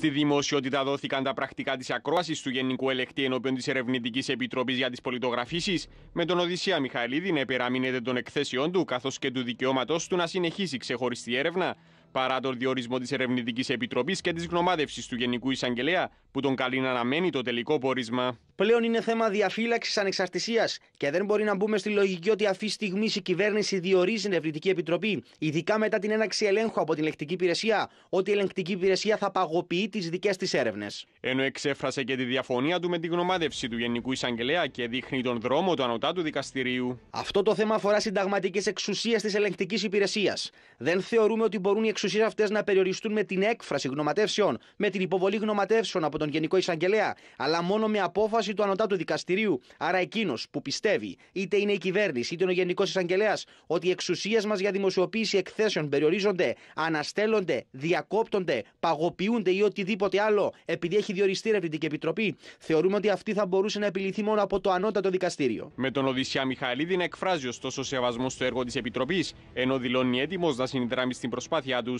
Στη δημοσιότητα δόθηκαν τα πρακτικά της ακρόασης του Γενικού Ελεκτή ενώπιον της Ερευνητικής Επιτροπής για τις Πολιτογραφήσεις, με τον Οδυσσία Μιχαηλίδη να επεραμείνεται των εκθέσεών του καθώς και του δικαιώματός του να συνεχίσει ξεχωριστή έρευνα, παρά τον διορισμό της Ερευνητικής Επιτροπής και της γνωμάτευση του Γενικού Εισαγγελέα, που τον καλεί να αναμένει το τελικό πόρισμα πλέον είναι θέμα διαφύλαξης ανεξαρτησίας και δεν μπορεί να μπούμε στη λογική ότι αυτή τη στιγμή η κυβέρνηση διορίζει την Επιτροπή, ειδικά μετά την έναξη ελέγχου από την ελεκτική υπηρεσία, ότι η ελεγκτική υπηρεσία θα παγωποιεί τις δικές της έρευνες. Ενώ εξέφρασε και τη διαφωνία του με την γνωμάτευση του Γενικού Εισαγγελέα και δείχνει τον δρόμο του ανωτάτου δικαστηρίου. Αυτό το θέμα αφορά συνταγματικές εξουσίες της ελεγκτικής υπηρεσίας. Δεν θεωρούμε ότι μπορούν οι εξουσίες αυτές να περιοριστούν με την έκφραση γνωματεύσεων, με την υποβολή γνωματεύσεων από τον Γενικό Εισαγγελέα, αλλά μόνο με απόφαση απόφαση του Ανωτάτου Δικαστηρίου. Άρα εκείνος που πιστεύει, είτε είναι η κυβέρνηση, είτε είναι ο Γενικός Εισαγγελέας, ότι οι εξουσίες μας για δημοσιοποίηση εκθέσεων περιορίζονται, αναστέλλονται, διακόπτονται, παγοποιούνται ή οτιδήποτε άλλο, επειδή παγωποιούνται η Ερευνητική Επιτροπή, θεωρούμε ότι αυτή θα μπορούσε να επιληθεί μόνο από το Ανώτατο Δικαστήριο. Με τον Οδυσσιά Μιχαλίδη να εκφράζει ωστόσο σεβασμός στο έργο της Επιτροπής, ενώ δηλώνει έτοιμος να συνδράμει στην προσπάθειά τους.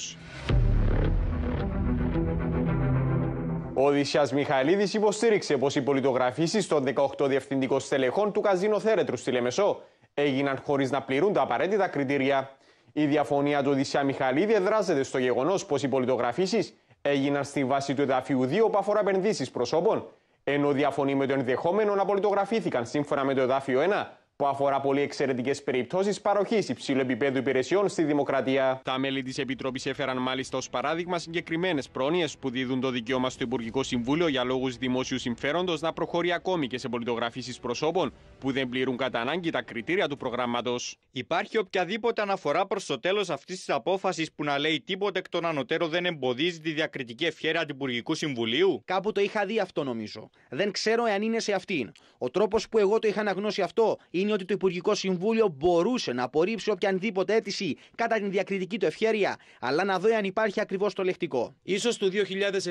Ο Δησιά Μιχαλίδη υποστήριξε πως οι πολιτογραφήσεις των 18 διευθυντικών στελεχών του Καζίνο Θέρετρου στη Λεμεσό έγιναν χωρίς να πληρούν τα απαραίτητα κριτήρια. Η διαφωνία του Δησιά Μιχαλίδη εδράζεται στο γεγονός πως οι πολιτογραφήσεις έγιναν στη βάση του εδαφίου 2 που αφορά επενδύσεις προσώπων, ενώ διαφωνεί με το ενδεχόμενο να πολιτογραφήθηκαν σύμφωνα με το εδάφιο 1 που αφορά πολύ εξαιρετικές περιπτώσεις παροχής υψηλού επίπεδου υπηρεσιών στη Δημοκρατία. Τα μέλη της Επιτροπής έφεραν μάλιστα ως παράδειγμα συγκεκριμένες πρόνοιες που δίδουν το δικαίωμα στο Υπουργικό Συμβούλιο για λόγους δημόσιου συμφέροντος να προχωρεί ακόμη και σε πολιτογραφήσεις προσώπων που δεν πληρούν κατά ανάγκη τα κριτήρια του προγράμματος. Υπάρχει οποιαδήποτε αναφορά προς το τέλος αυτής της απόφασης που να λέει τίποτε εκ των ανωτέρων δεν εμποδίζει τη διακριτική ευχαίρεια του Υπουργικού Συμβουλίου. Κάπου το είχα δει αυτό νομίζω. Δεν ξέρω εάν είναι σε αυτήν. Ο τρόπος που εγώ το είχα αναγνώσει αυτό είναι ότι το Υπουργικό Συμβούλιο μπορούσε να απορρίψει οποιανδήποτε αίτηση κατά την διακριτική του ευχέρεια, αλλά να δω αν υπάρχει ακριβώς το λεκτικό. σω του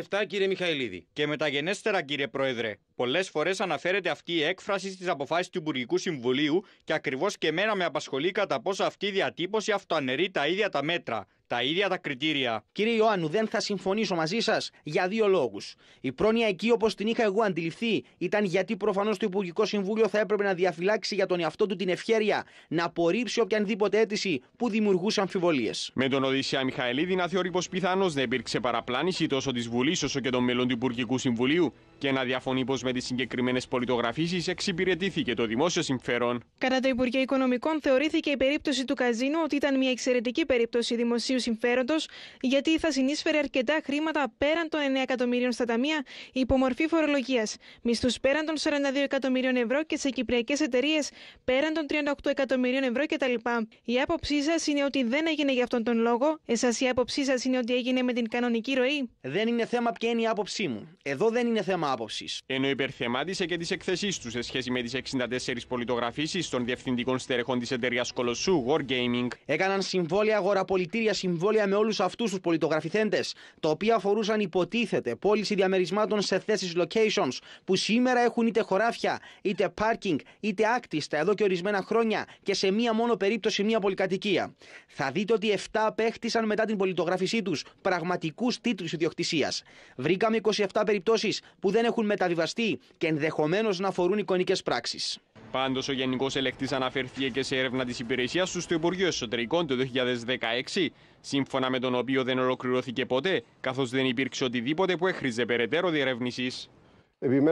2007, κύριε Μιχαηλίδη. Και μεταγενέστερα, κύριε Πρόεδρε, πολλές φορές αναφέρεται αυτή η έκφραση στις αποφάσεις του Υπουργικού Συμβουλίου και ακριβώς και εμένα με απασχολεί κατά πόσο αυτή η διατύπωση αυτοαναιρεί τα ίδια τα μέτρα τα ίδια τα κριτήρια. Κύριε Ιωάννου, δεν θα συμφωνήσω μαζί σας για δύο λόγους. Η πρόνοια εκεί, όπως την είχα εγώ αντιληφθεί, ήταν γιατί προφανώς το Υπουργικό Συμβούλιο θα έπρεπε να διαφυλάξει για τον εαυτό του την ευχέρεια να απορρίψει οποιανδήποτε αίτηση που δημιουργούσε αμφιβολίες. Με τον Οδυσσέα Μιχαηλίδη να θεωρεί πως πιθανώς δεν υπήρξε παραπλάνηση τόσο της Βουλής όσο και των μελών του Υπουργικού Συμβουλίου και να διαφωνεί πως με τις συγκεκριμένες πολιτογραφήσεις εξυπηρετήθηκε το δημόσιο συμφέρον. Κατά το Υπουργείο Οικονομικών, θεωρήθηκε η περίπτωση του καζίνου ότι ήταν μια εξαιρετική περίπτωση δημοσίου συμφέροντος, γιατί θα συνείσφερε αρκετά χρήματα πέραν των 9 εκατομμύριων στα ταμεία υπό μορφή φορολογίας, μισθούς πέραν των 42 εκατομμύριων ευρώ και σε κυπριακές εταιρείες πέραν των 38 εκατομμυρίων ευρώ κτλ. Η άποψή σας είναι ότι δεν έγινε για αυτόν τον λόγο. Εσάς η άποψή σας είναι ότι έγινε με την κανονική ροή. Δεν είναι θέμα ποια είναι η άποψή μου. Εδώ δεν είναι θέμα άποψης. Ενώ υπερθεμάτισε και τις εκθεσεί του σε σχέση με τις 64 πολιτογραφήσει των διευθυντικών στερεχών της εταιρείας Κολοσσού Wargaming. Έκαναν συμβόλαια αγοραπολιτήρια συμβόλαια με όλους αυτούς τους πολιτογραφηθέντες, τα οποία αφορούσαν υποτίθεται πώληση διαμερισμάτων σε θέσεις locations που σήμερα έχουν είτε χωράφια, είτε parking, είτε άκτιστα εδώ και ορισμένα χρόνια και σε μία μόνο περίπτωση μία πολυκατοικία. Θα δείτε ότι 7 απέκτησαν μετά την πολιτογράφησή τους πραγματικούς τίτλους ιδιοκτησίας. Βρήκαμε 27 περιπτώσεις που δεν δεν έχουν μεταβιβαστεί και ενδεχομένως να αφορούν εικονικές πράξεις. Πάντως, ο Γενικός Ελεκτής αναφέρθηκε και σε έρευνα της υπηρεσίας του στο Υπουργείο Εσωτερικών το 2016, σύμφωνα με τον οποίο δεν ολοκληρώθηκε ποτέ, καθώς δεν υπήρξε οτιδήποτε που έχριζε περαιτέρω διερεύνησης.